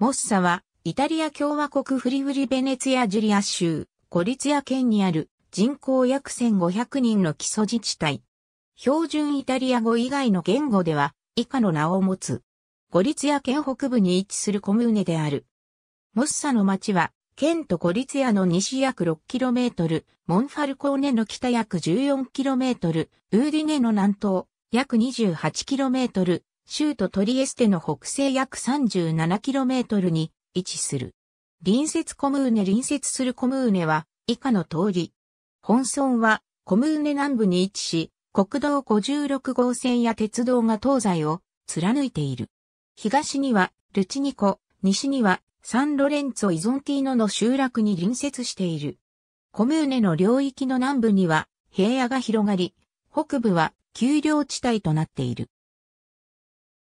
モッサは、イタリア共和国フリフリベネツィアジュリア州、コリツィア県にある人口約1500人の基礎自治体。標準イタリア語以外の言語では以下の名を持つ。コリツィア県北部に位置するコムーネである。モッサの町は、県とコリツィアの西約 6km、モンファルコーネの北約 14km、ウーディネの南東、約 28km、州都トリエステの北西約 37km に位置する。隣接コムーネ隣接するコムーネは以下の通り。本村はコムーネ南部に位置し、国道56号線や鉄道が東西を貫いている。東にはルチニコ、西にはサンロレンツォ・イゾンティーノの集落に隣接している。コムーネの領域の南部には平野が広がり、北部は丘陵地帯となっている。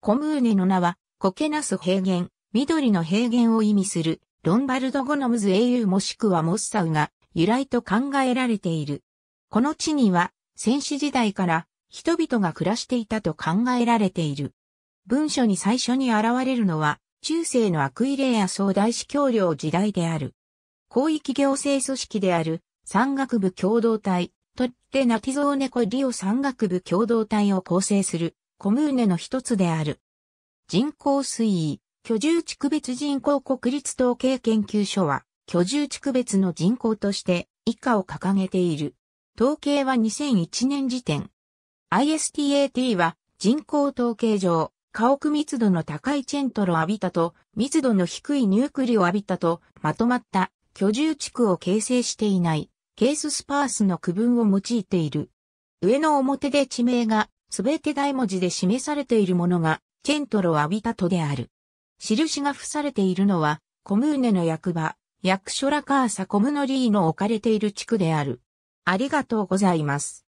コムーネの名は、コケナス平原、緑の平原を意味する、ロンバルドゴノムズ英雄もしくはモッサウが由来と考えられている。この地には、戦死時代から人々が暮らしていたと考えられている。文書に最初に現れるのは、中世のアクイレア総大司教領時代である。広域行政組織である、山岳部共同体、トッテナティゾーネコリオ山岳部共同体を構成するコムーネの一つである。人口推移、居住地区別人口国立統計研究所は、居住地区別の人口として以下を掲げている。統計は2001年時点。ISTAT は人口統計上、家屋密度の高いチェントロアビタと密度の低いニュークリオアビタとまとまった居住地区を形成していないケーススパースの区分を用いている。上の表で地名がすべて大文字で示されているものが、チェントロ・アビタトである。印が付されているのは、コムーネの役場、役所ラカーサ・コムノリーの置かれている地区である。ありがとうございます。